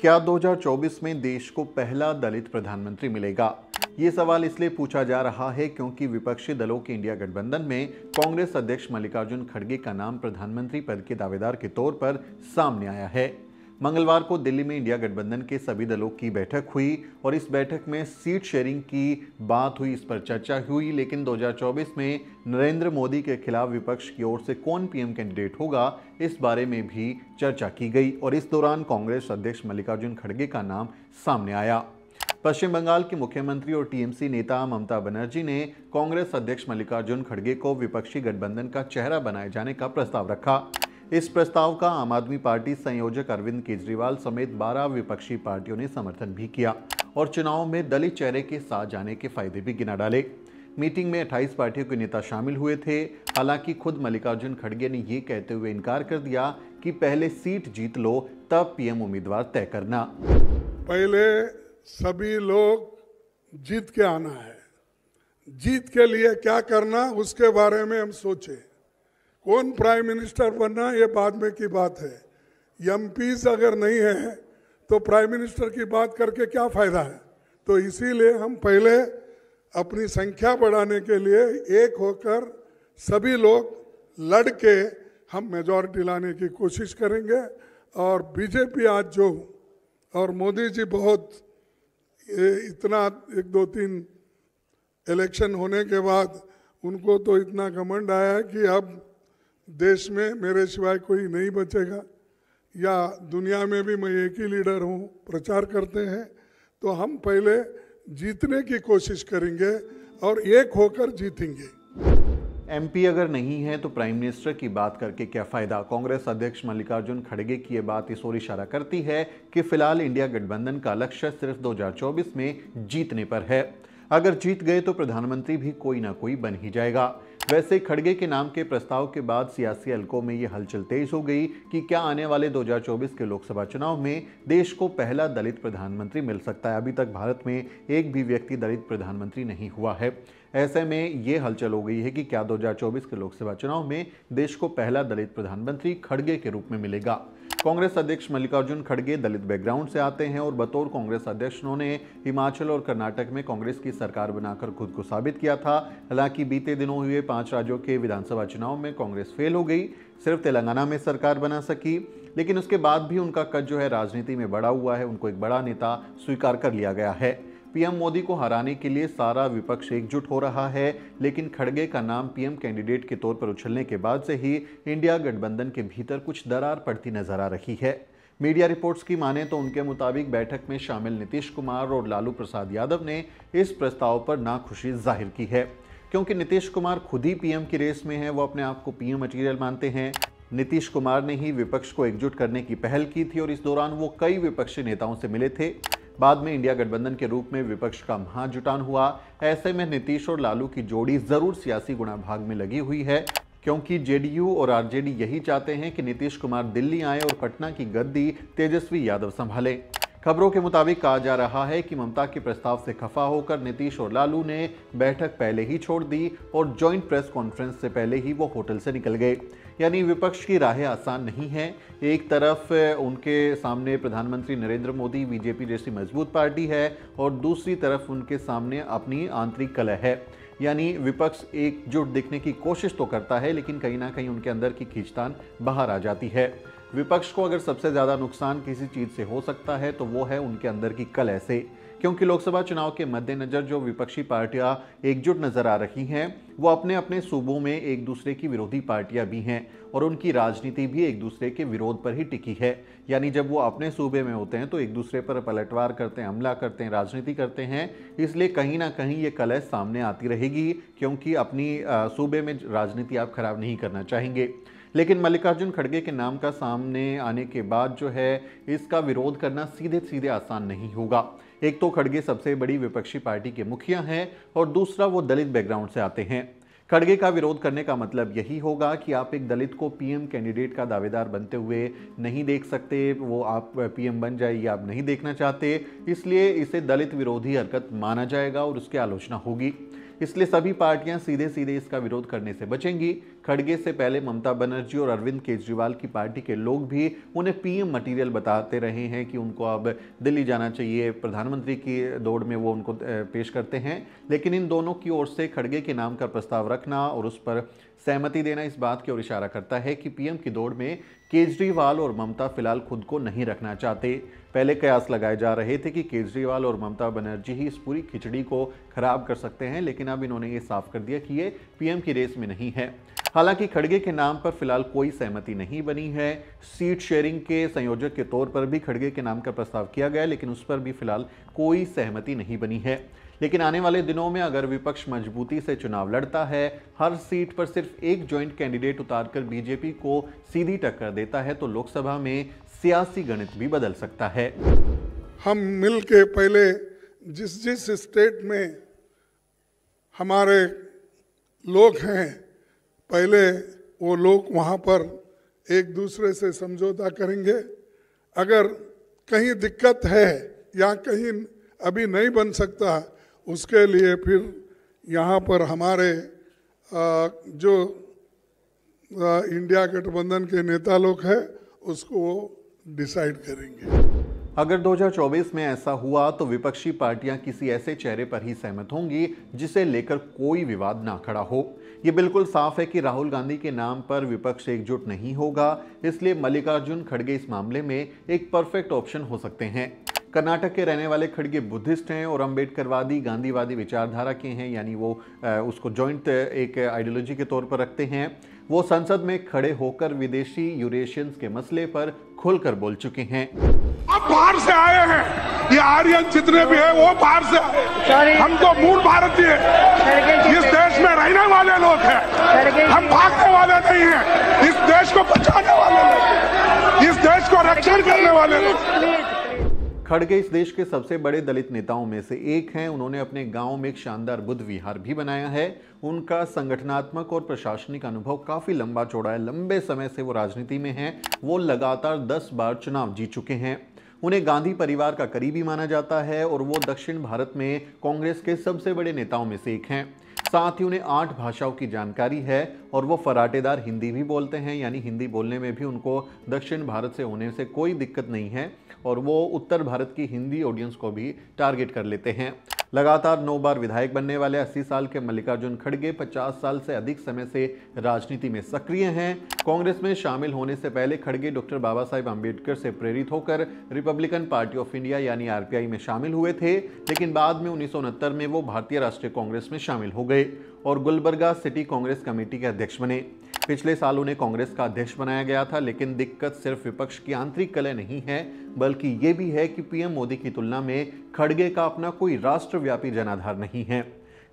क्या 2024 में देश को पहला दलित प्रधानमंत्री मिलेगा ये सवाल इसलिए पूछा जा रहा है क्योंकि विपक्षी दलों के इंडिया गठबंधन में कांग्रेस अध्यक्ष मल्लिकार्जुन खड़गे का नाम प्रधानमंत्री पद के दावेदार के तौर पर सामने आया है मंगलवार को दिल्ली में इंडिया गठबंधन के सभी दलों की बैठक हुई और इस बैठक में सीट शेयरिंग की बात हुई इस पर चर्चा हुई लेकिन 2024 में नरेंद्र मोदी के खिलाफ विपक्ष की ओर से कौन पीएम कैंडिडेट होगा इस बारे में भी चर्चा की गई और इस दौरान कांग्रेस अध्यक्ष मल्लिकार्जुन खड़गे का नाम सामने आया पश्चिम बंगाल की मुख्यमंत्री और टीएमसी नेता ममता बनर्जी ने कांग्रेस अध्यक्ष मल्लिकार्जुन खड़गे को विपक्षी गठबंधन का चेहरा बनाए जाने का प्रस्ताव रखा इस प्रस्ताव का आम आदमी पार्टी संयोजक अरविंद केजरीवाल समेत 12 विपक्षी पार्टियों ने समर्थन भी किया और चुनाव में दलित चेहरे के साथ जाने के फायदे भी गिना डाले मीटिंग में 28 पार्टियों के नेता शामिल हुए थे हालांकि खुद मल्लिकार्जुन खड़गे ने ये कहते हुए इनकार कर दिया कि पहले सीट जीत लो तब पीएम उम्मीदवार तय करना पहले सभी लोग जीत के आना है जीत के लिए क्या करना उसके बारे में हम सोचें कौन प्राइम मिनिस्टर बनना ये बाद में की बात है एम अगर नहीं है तो प्राइम मिनिस्टर की बात करके क्या फ़ायदा है तो इसीलिए हम पहले अपनी संख्या बढ़ाने के लिए एक होकर सभी लोग लड़ के हम मेजॉरिटी लाने की कोशिश करेंगे और बीजेपी आज जो और मोदी जी बहुत ये इतना एक दो तीन इलेक्शन होने के बाद उनको तो इतना कमंड आया है कि अब देश में मेरे सिवाय कोई नहीं बचेगा या दुनिया में भी मैं एक ही लीडर हूँ प्रचार करते हैं तो हम पहले जीतने की कोशिश करेंगे और एक होकर जीतेंगे एमपी अगर नहीं है तो प्राइम मिनिस्टर की बात करके क्या फ़ायदा कांग्रेस अध्यक्ष मल्लिकार्जुन खड़गे की यह बात इस ओर इशारा करती है कि फिलहाल इंडिया गठबंधन का लक्ष्य सिर्फ 2024 में जीतने पर है अगर जीत गए तो प्रधानमंत्री भी कोई ना कोई बन ही जाएगा वैसे खड़गे के नाम के प्रस्ताव के बाद सियासी हलकों में ये हलचल तेज हो गई कि क्या आने वाले 2024 के लोकसभा चुनाव में देश को पहला दलित प्रधानमंत्री मिल सकता है अभी तक भारत में एक भी व्यक्ति दलित प्रधानमंत्री नहीं हुआ है ऐसे में ये हलचल हो गई है कि क्या 2024 के लोकसभा चुनाव में देश को पहला दलित प्रधानमंत्री खड़गे के रूप में मिलेगा कांग्रेस अध्यक्ष मल्लिकार्जुन खड़गे दलित बैकग्राउंड से आते हैं और बतौर कांग्रेस अध्यक्ष उन्होंने हिमाचल और कर्नाटक में कांग्रेस की सरकार बनाकर खुद को साबित किया था हालांकि बीते दिनों हुए पांच राज्यों के विधानसभा चुनाव में कांग्रेस फेल हो गई सिर्फ तेलंगाना में सरकार बना सकी लेकिन उसके बाद भी उनका कद जो है राजनीति में बढ़ा हुआ है उनको एक बड़ा नेता स्वीकार कर लिया गया है पीएम मोदी को हराने के लिए सारा विपक्ष एकजुट हो रहा है लेकिन खड़गे का नाम पीएम कैंडिडेट के तौर पर उछलने के बाद से ही इंडिया गठबंधन के भीतर कुछ दरार पड़ती नजर आ रही है मीडिया रिपोर्ट्स की माने तो उनके मुताबिक बैठक में शामिल नीतीश कुमार और लालू प्रसाद यादव ने इस प्रस्ताव पर नाखुशी जाहिर की है क्योंकि नीतीश कुमार खुद ही पीएम की रेस में है वो अपने आप को पीएम मटेरियल मानते हैं नीतीश कुमार ने ही विपक्ष को एकजुट करने की पहल की थी और इस दौरान वो कई विपक्षी नेताओं से मिले थे बाद में इंडिया गठबंधन के रूप में विपक्ष का महाजुटान हुआ ऐसे में नीतीश और लालू की जोड़ी जरूर सियासी गुणाभाग में लगी हुई है क्योंकि जेडीयू और आरजेडी यही चाहते हैं कि नीतीश कुमार दिल्ली आए और पटना की गद्दी तेजस्वी यादव संभाले खबरों के मुताबिक कहा जा रहा है कि ममता के प्रस्ताव से खफा होकर नीतीश और लालू ने बैठक पहले ही छोड़ दी और जॉइंट प्रेस कॉन्फ्रेंस से पहले ही वो होटल से निकल गए यानी विपक्ष की राहें आसान नहीं हैं एक तरफ उनके सामने प्रधानमंत्री नरेंद्र मोदी बीजेपी जैसी मजबूत पार्टी है और दूसरी तरफ उनके सामने अपनी आंतरिक कला है यानी विपक्ष एकजुट दिखने की कोशिश तो करता है लेकिन कहीं ना कहीं उनके अंदर की खींचतान बाहर आ जाती है विपक्ष को अगर सबसे ज़्यादा नुकसान किसी चीज़ से हो सकता है तो वो है उनके अंदर की कलह से क्योंकि लोकसभा चुनाव के मद्देनज़र जो विपक्षी पार्टियां एकजुट नज़र आ रही हैं वो अपने अपने सूबों में एक दूसरे की विरोधी पार्टियां भी हैं और उनकी राजनीति भी एक दूसरे के विरोध पर ही टिकी है यानी जब वो अपने सूबे में होते हैं तो एक दूसरे पर पलटवार करते हैं हमला करते हैं राजनीति करते हैं इसलिए कहीं ना कहीं ये कलह सामने आती रहेगी क्योंकि अपनी सूबे में राजनीति आप खराब नहीं करना चाहेंगे लेकिन मल्लिकार्जुन खड़गे के नाम का सामने आने के बाद जो है इसका विरोध करना सीधे सीधे आसान नहीं होगा एक तो खड़गे सबसे बड़ी विपक्षी पार्टी के मुखिया हैं और दूसरा वो दलित बैकग्राउंड से आते हैं खड़गे का विरोध करने का मतलब यही होगा कि आप एक दलित को पीएम कैंडिडेट का दावेदार बनते हुए नहीं देख सकते वो आप पीएम बन जाए ये आप नहीं देखना चाहते इसलिए इसे दलित विरोधी हरकत माना जाएगा और उसकी आलोचना होगी इसलिए सभी पार्टियां सीधे सीधे इसका विरोध करने से बचेंगी खड़गे से पहले ममता बनर्जी और अरविंद केजरीवाल की पार्टी के लोग भी उन्हें पीएम मटेरियल बताते रहे हैं कि उनको अब दिल्ली जाना चाहिए प्रधानमंत्री की दौड़ में वो उनको पेश करते हैं लेकिन इन दोनों की ओर से खड़गे के नाम का प्रस्ताव रखना और उस पर सहमति देना इस बात की ओर इशारा करता है कि पीएम की दौड़ में केजरीवाल और ममता फिलहाल खुद को नहीं रखना चाहते पहले कयास लगाए जा रहे थे कि केजरीवाल और ममता बनर्जी ही इस पूरी खिचड़ी को खराब कर सकते हैं लेकिन अब इन्होंने ये साफ कर दिया कि ये पीएम की रेस में नहीं है हालांकि खड़गे के नाम पर फिलहाल कोई सहमति नहीं बनी है सीट शेयरिंग के संयोजक के तौर पर भी खड़गे के नाम का प्रस्ताव किया गया लेकिन उस पर भी फिलहाल कोई सहमति नहीं बनी है लेकिन आने वाले दिनों में अगर विपक्ष मजबूती से चुनाव लड़ता है हर सीट पर सिर्फ एक ज्वाइंट कैंडिडेट उतारकर बीजेपी को सीधी टक्कर देता है तो लोकसभा में सियासी गणित भी बदल सकता है हम मिल के पहले जिस जिस स्टेट में हमारे लोग हैं पहले वो लोग वहाँ पर एक दूसरे से समझौता करेंगे अगर कहीं दिक्कत है या कहीं अभी नहीं बन सकता उसके लिए फिर यहाँ पर हमारे जो इंडिया गठबंधन के नेता लोग हैं उसको डिसाइड करेंगे अगर 2024 में ऐसा हुआ तो विपक्षी पार्टियां किसी ऐसे चेहरे पर ही सहमत होंगी जिसे लेकर कोई विवाद ना खड़ा हो ये बिल्कुल साफ है कि राहुल गांधी के नाम पर विपक्ष एकजुट नहीं होगा इसलिए मल्लिकार्जुन खड़गे इस मामले में एक परफेक्ट ऑप्शन हो सकते हैं कर्नाटक के रहने वाले खड़गे बुद्धिस्ट हैं और अम्बेडकरवादी गांधीवादी विचारधारा के हैं यानी वो उसको जॉइंट एक आइडियोलॉजी के तौर पर रखते हैं वो संसद में खड़े होकर विदेशी यूरेशियंस के मसले पर खुलकर बोल चुके हैं अब बाहर से आए हैं ये आर्यन जितने भी है वो बाहर से आए हम तो मूल भारतीय इस देश में रहने वाले लोग हैं हम भागने वाले नहीं हैं इस देश को बचाने वाले लोग इस देश को रक्षण करने वाले लोग खड़गे इस देश के सबसे बड़े दलित नेताओं में से एक हैं उन्होंने अपने गांव में एक शानदार बुद्ध विहार भी बनाया है उनका संगठनात्मक और प्रशासनिक अनुभव काफ़ी लंबा चौड़ा है लंबे समय से वो राजनीति में हैं वो लगातार 10 बार चुनाव जीत चुके हैं उन्हें गांधी परिवार का करीबी माना जाता है और वो दक्षिण भारत में कांग्रेस के सबसे बड़े नेताओं में से एक हैं साथ ही उन्हें आठ भाषाओं की जानकारी है और वो फराटेदार हिंदी भी बोलते हैं यानी हिंदी बोलने में भी उनको दक्षिण भारत से होने से कोई दिक्कत नहीं है और वो उत्तर भारत की हिंदी ऑडियंस को भी टारगेट कर लेते हैं लगातार नौ बार विधायक बनने वाले अस्सी साल के मल्लिकार्जुन खड़गे पचास साल से अधिक समय से राजनीति में सक्रिय हैं कांग्रेस में शामिल होने से पहले खड़गे डॉक्टर बाबा साहेब अम्बेडकर से प्रेरित होकर रिपब्लिकन पार्टी ऑफ इंडिया यानी आर में शामिल हुए थे लेकिन बाद में उन्नीस में वो भारतीय राष्ट्रीय कांग्रेस में शामिल हो गए और गुलबर्गा सिटी कांग्रेस कमेटी के अध्यक्ष बने पिछले साल उन्हें कांग्रेस का अध्यक्ष बनाया गया था लेकिन दिक्कत सिर्फ विपक्ष की आंतरिक कलह नहीं है बल्कि ये भी है कि पीएम मोदी की तुलना में खड़गे का अपना कोई राष्ट्रव्यापी जनाधार नहीं है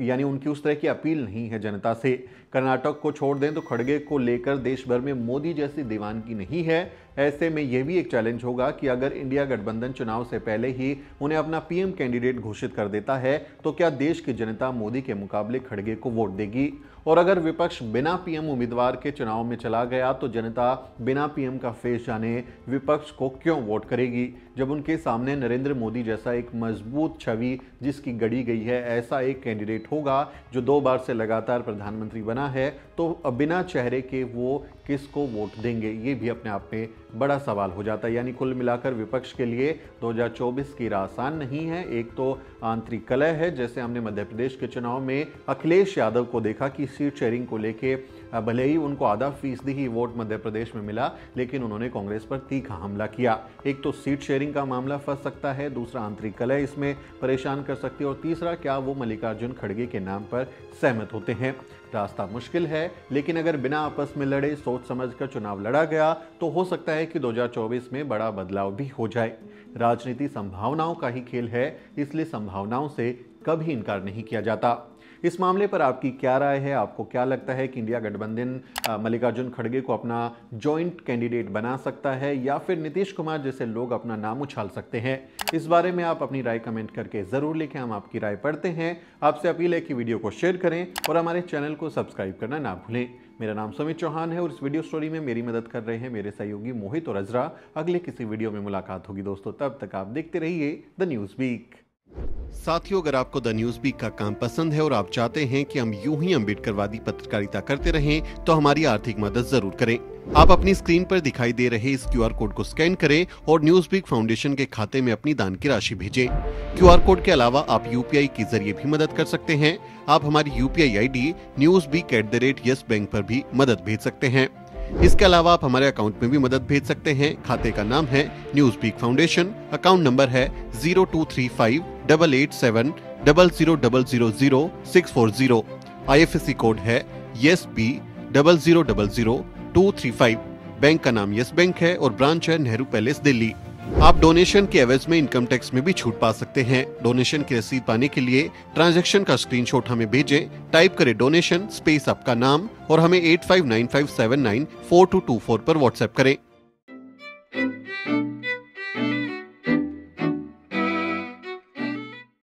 यानी उनकी उस तरह की अपील नहीं है जनता से कर्नाटक को छोड़ दें तो खड़गे को लेकर देश भर में मोदी जैसी दीवानगी नहीं है ऐसे में यह भी एक चैलेंज होगा कि अगर इंडिया गठबंधन चुनाव से पहले ही उन्हें अपना पीएम कैंडिडेट घोषित कर देता है तो क्या देश की जनता मोदी के मुकाबले खड़गे को वोट देगी और अगर विपक्ष बिना पीएम उम्मीदवार के चुनाव में चला गया तो जनता बिना पीएम का फेस जाने विपक्ष को क्यों वोट करेगी जब उनके सामने नरेंद्र मोदी जैसा एक मजबूत छवि जिसकी गढ़ी गई है ऐसा एक कैंडिडेट होगा जो दो बार से लगातार प्रधानमंत्री बना है तो बिना चेहरे के वो किसको वोट देंगे ये भी अपने आप में बड़ा सवाल हो जाता है यानी कुल मिलाकर विपक्ष के लिए 2024 की राह आसान नहीं है एक तो आंतरिक कलह है जैसे हमने मध्य प्रदेश के चुनाव में अखिलेश यादव को देखा कि सीट शेयरिंग को लेके भले ही उनको आधा फीसदी ही वोट मध्य प्रदेश में मिला लेकिन उन्होंने कांग्रेस पर तीखा हमला किया एक तो सीट शेयरिंग का मामला फंस सकता है दूसरा आंतरिक कलह इसमें परेशान कर सकती है और तीसरा क्या वो मल्लिकार्जुन खड़गे के नाम पर सहमत होते हैं रास्ता मुश्किल है लेकिन अगर बिना आपस में लड़े सोच समझ कर चुनाव लड़ा गया तो हो सकता है कि 2024 में बड़ा बदलाव भी हो जाए राजनीति संभावनाओं का ही खेल है इसलिए संभावनाओं से कभी इनकार नहीं किया जाता इस मामले पर आपकी क्या राय है आपको क्या लगता है कि इंडिया गठबंधन मल्लिकार्जुन खड़गे को अपना ज्वाइंट कैंडिडेट बना सकता है या फिर नीतीश कुमार जैसे लोग अपना नाम उछाल सकते हैं इस बारे में आप अपनी राय कमेंट करके ज़रूर लिखें हम आपकी राय पढ़ते हैं आपसे अपील है कि वीडियो को शेयर करें और हमारे चैनल को सब्सक्राइब करना ना भूलें मेरा नाम सुमित चौहान है और इस वीडियो स्टोरी में मेरी मदद कर रहे हैं मेरे सहयोगी मोहित और अजरा अगले किसी वीडियो में मुलाकात होगी दोस्तों तब तक आप देखते रहिए द न्यूज़ वीक साथियों अगर आपको द न्यूज बीक का काम पसंद है और आप चाहते हैं कि हम यूं ही अम्बेडकरवादी पत्रकारिता करते रहें तो हमारी आर्थिक मदद जरूर करें आप अपनी स्क्रीन पर दिखाई दे रहे इस क्यूआर कोड को स्कैन करें और न्यूज बीक फाउंडेशन के खाते में अपनी दान की राशि भेजें क्यूआर कोड के अलावा आप यू के जरिए भी मदद कर सकते हैं आप हमारी I D news peak at the rate yes bank आरोप भी मदद भेज सकते हैं इसके अलावा आप हमारे अकाउंट में भी मदद भेज सकते हैं खाते का नाम है news peak foundation account number है zero two three five double eight seven double zero double zero zero six four zero I F S C code है yes P double zero double zero two three five bank का नाम yes bank है और branch है Nehru palace Delhi आप donation के एवज में इनकम टैक्स में भी छूट पा सकते हैं डोनेशन की रसीद पाने के लिए ट्रांजैक्शन का स्क्रीनशॉट हमें भेजें, टाइप करें डोनेशन स्पेस आपका नाम और हमें 8595794224 पर व्हाट्सएप करें